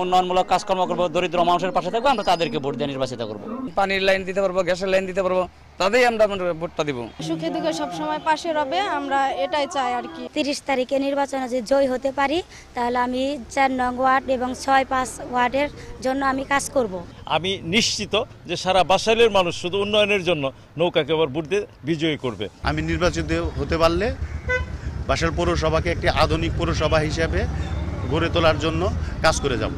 উন্নয়নমূলক কাজকর্ম করবো দরিদ্র মানুষের পাশে থাকবো আমরা তাদেরকে ভোট দিয়ে নির্বাচিত করবো পানির লাইন দিতে পারবো গ্যাসের লাইন দিতে পারবো তাদেরই আমরা মানে ভোটটা দিব সুখে দুঃখে সবসময় পাশে রবে আমরা এটাই চাই আর কি তিরিশ তারিখে নির্বাচনে যদি জয় হতে পারি তাহলে আমি চার নং ওয়ার্ড এবং ছয় পাঁচ ওয়ার্ডের জন্য আমি কাজ করব। আমি নিশ্চিত যে সারা বাসাইলের মানুষ শুধু উন্নয়নের জন্য নৌকাকে আবার ভোট দিয়ে বিজয়ী করবে আমি নির্বাচিত হতে পারলে বাসাল পৌরসভাকে একটি আধুনিক পৌরসভা হিসেবে গড়ে তোলার জন্য কাজ করে যাব